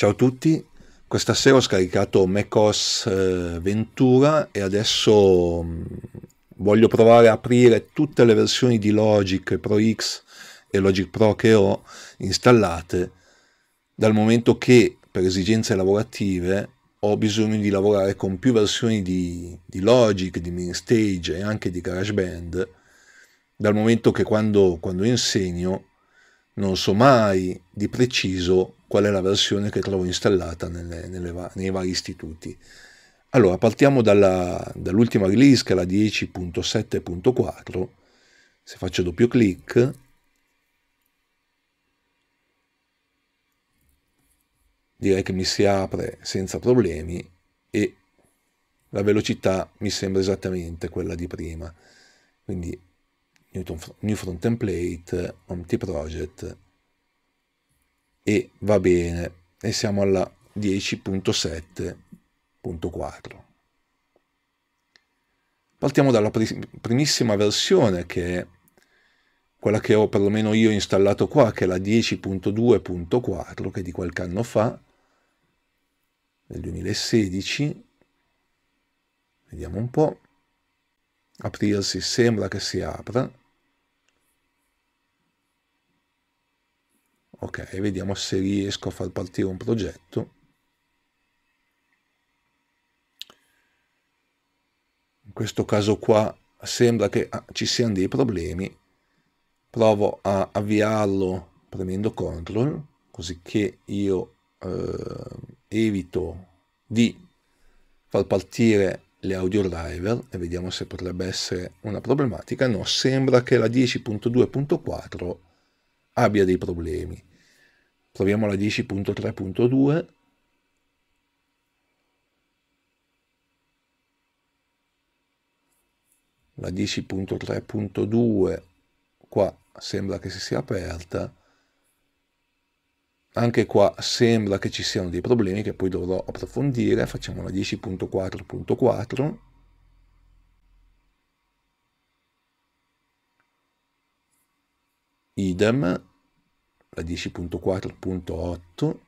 Ciao a tutti, questa sera ho scaricato macOS eh, Ventura e adesso mm, voglio provare a aprire tutte le versioni di Logic Pro X e Logic Pro che ho installate dal momento che per esigenze lavorative ho bisogno di lavorare con più versioni di, di Logic, di MiniStage e anche di GarageBand dal momento che quando, quando insegno non so mai di preciso qual è la versione che trovo installata nelle, nelle nei vari istituti. Allora, partiamo dall'ultima release che è la 10.7.4. Se faccio doppio clic, direi che mi si apre senza problemi e la velocità mi sembra esattamente quella di prima. Quindi New Front Template, Empty Project e va bene e siamo alla 10.7.4. Partiamo dalla primissima versione che è quella che ho perlomeno io installato qua, che è la 10.2.4, che è di qualche anno fa, nel 2016. Vediamo un po' aprirsi, sembra che si apra. Ok, vediamo se riesco a far partire un progetto. In questo caso qua sembra che ah, ci siano dei problemi. Provo a avviarlo premendo CTRL, così che io eh, evito di far partire le audio driver e vediamo se potrebbe essere una problematica. No, sembra che la 10.2.4 abbia dei problemi. Proviamo la 10.3.2. La 10.3.2 qua sembra che si sia aperta anche qua sembra che ci siano dei problemi che poi dovrò approfondire, facciamo la 10.4.4 idem la 10.4.8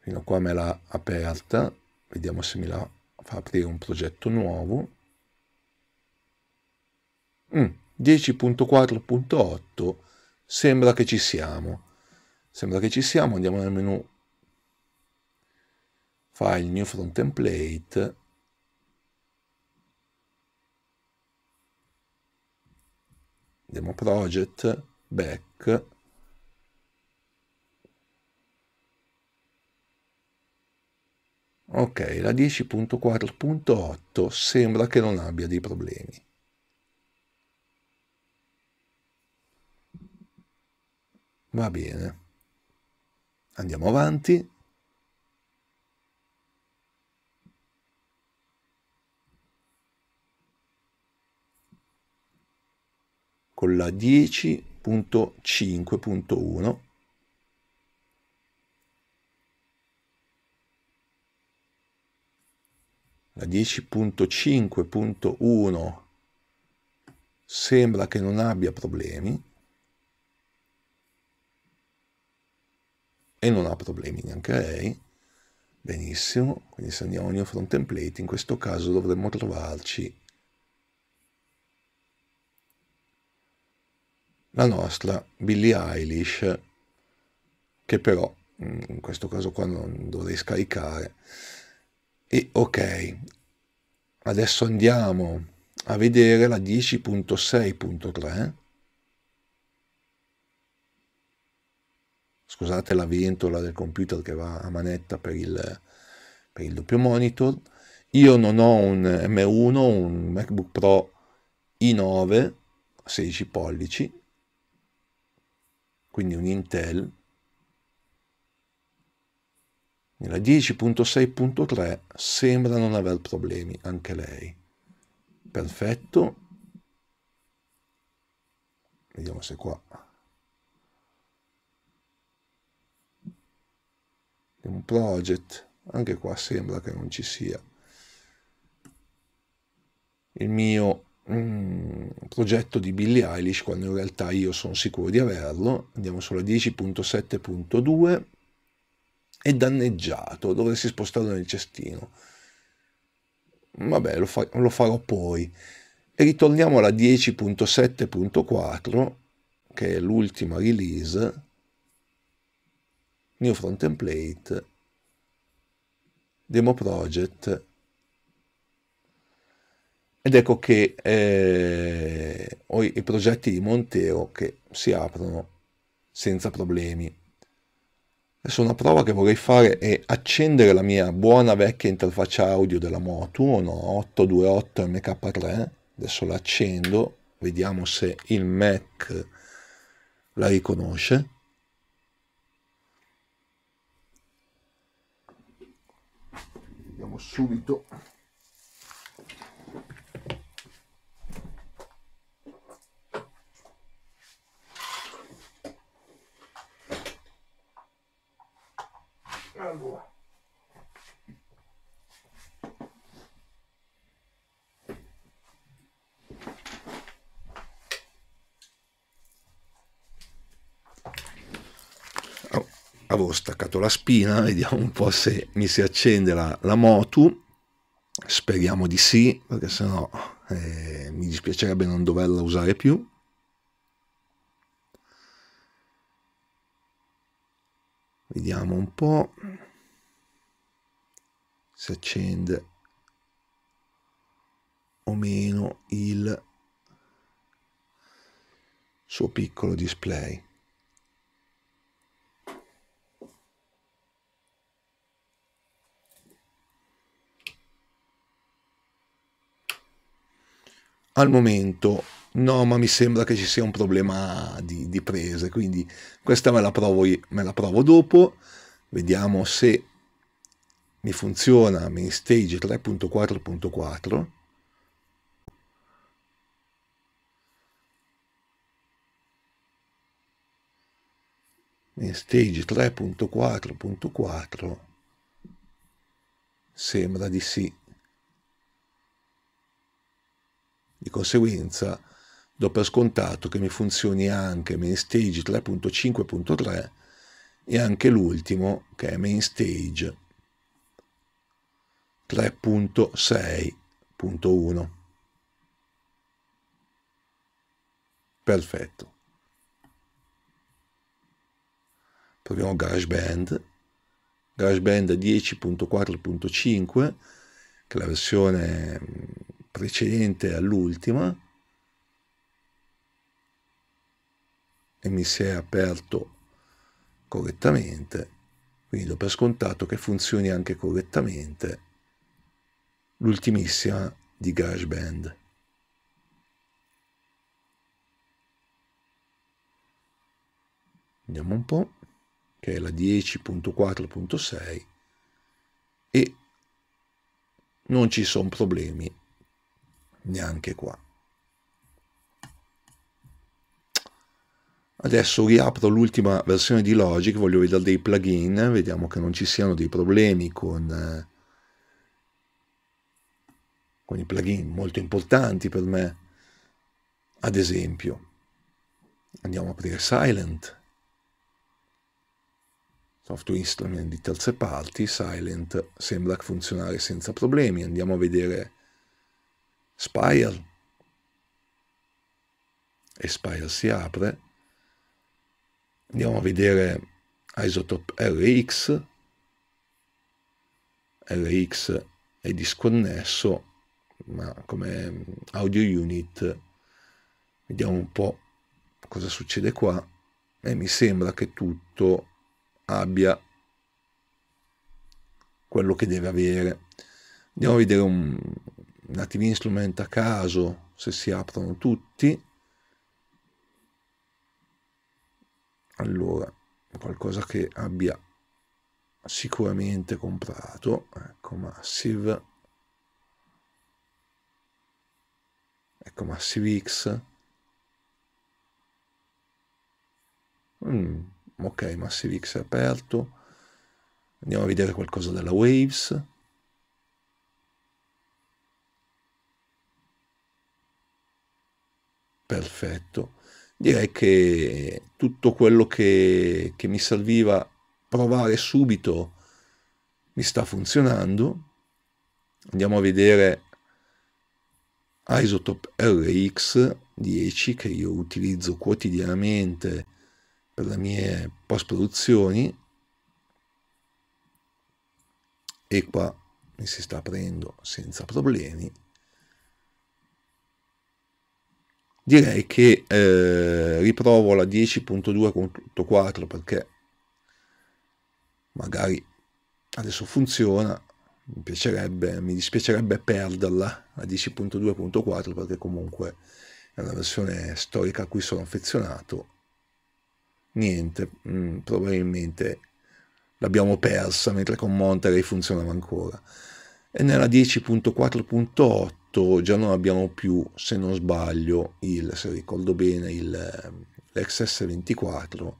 fino a qua me l'ha aperta vediamo se mi la fa aprire un progetto nuovo Mm, 10.4.8 sembra che ci siamo. Sembra che ci siamo, andiamo nel menu File New From Template. Andiamo Project, Back. Ok, la 10.4.8 sembra che non abbia dei problemi. Va bene. Andiamo avanti. Con la 10.5.1 la 10.5.1 sembra che non abbia problemi e non ha problemi neanche lei. Benissimo, quindi se andiamo a New Front Template, in questo caso dovremmo trovarci la nostra Billie Eilish, che però mm, in questo caso qua non dovrei scaricare. E ok, adesso andiamo a vedere la 10.6.3 scusate la ventola del computer che va a manetta per il, per il doppio monitor. Io non ho un M1, un MacBook Pro i9 16 pollici, quindi un Intel. Nella 10.6.3 sembra non aver problemi anche lei. Perfetto. Vediamo se qua un project, anche qua sembra che non ci sia. Il mio mm, progetto di Billie Eilish, quando in realtà io sono sicuro di averlo, andiamo sulla 10.7.2, è danneggiato, dovresti spostarlo nel cestino. Vabbè, lo, fa lo farò poi. E ritorniamo alla 10.7.4, che è l'ultima release, New Front Template, Demo Project. Ed ecco che eh, ho i, progetti di Montero che si aprono senza problemi. Adesso una prova che vorrei fare è accendere la mia buona vecchia interfaccia audio della Motu, una 828 MK3. Adesso la accendo, vediamo se il Mac la riconosce. vediamo subito allora avevo staccato la spina, vediamo un po' se mi si accende la, la moto, speriamo di sì, perché sennò eh, mi dispiacerebbe non doverla usare più. Vediamo un po' Si accende o meno il suo piccolo display. al momento no, ma mi sembra che ci sia un problema di, di prese, quindi questa me la, provo, me la provo dopo, vediamo se mi funziona main stage 3.4.4. stage 3.4.4 sembra di sì Di conseguenza do per scontato che mi funzioni anche MainStage 3.5.3 e anche l'ultimo che è MainStage 3.6.1. Perfetto. Proviamo GarageBand. GarageBand 10.4.5, che è la versione precedente all'ultima e mi si è aperto correttamente, quindi do per scontato che funzioni anche correttamente l'ultimissima di GarageBand. Vediamo un po', che è la 10.4.6 e non ci sono problemi neanche qua. Adesso riapro l'ultima versione di Logic, voglio vedere dei plugin, vediamo che non ci siano dei problemi con, eh, con i plugin molto importanti per me. Ad esempio, andiamo a aprire Silent, software instrument di terze parti, Silent sembra funzionare senza problemi, andiamo a vedere Spire. E Spire si apre. Andiamo a vedere Isotope RX. RX è disconnesso, ma come audio unit vediamo un po' cosa succede qua e mi sembra che tutto abbia quello che deve avere. Andiamo a vedere un, dati l'instrument a caso se si aprono tutti allora qualcosa che abbia sicuramente comprato ecco massive ecco massive x mm, ok massive x è aperto andiamo a vedere qualcosa della waves perfetto. Direi che tutto quello che, che mi serviva provare subito mi sta funzionando. Andiamo a vedere Isotope RX 10 che io utilizzo quotidianamente per le mie post produzioni e qua mi si sta aprendo senza problemi direi che eh, riprovo la 10.2.4 perché magari adesso funziona mi, piacerebbe, mi dispiacerebbe perderla la 10.2.4 perché comunque è una versione storica a cui sono affezionato niente mh, mm, probabilmente l'abbiamo persa mentre con Monterey funzionava ancora e nella 10.4.8 già non abbiamo più, se non sbaglio, il, se ricordo bene, il, s 24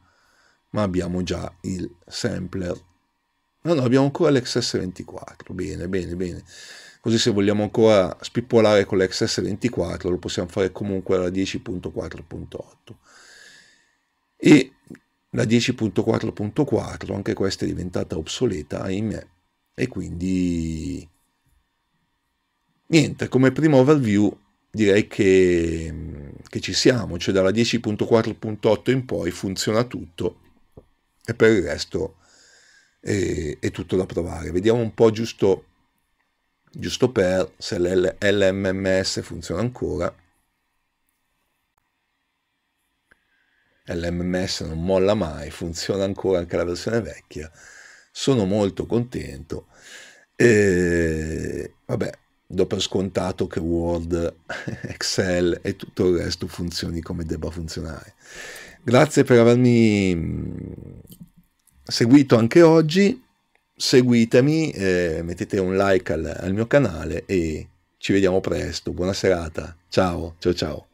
ma abbiamo già il sampler. No, no, abbiamo ancora l'ex s 24 bene, bene, bene. Così se vogliamo ancora spippolare con l'ex s 24 lo possiamo fare comunque alla 10.4.8. E la 10.4.4, anche questa è diventata obsoleta, ahimè, e quindi Niente, come primo overview direi che, che ci siamo, cioè dalla 10.4.8 in poi funziona tutto e per il resto è, è tutto da provare. Vediamo un po' giusto, giusto per se l'LMMS funziona ancora. l'MMS non molla mai, funziona ancora anche la versione vecchia, sono molto contento. E, vabbè, do per scontato che Word, Excel e tutto il resto funzioni come debba funzionare. Grazie per avermi mm, seguito anche oggi, seguitemi, eh, mettete un like al, al mio canale e ci vediamo presto. Buona serata, ciao, ciao ciao.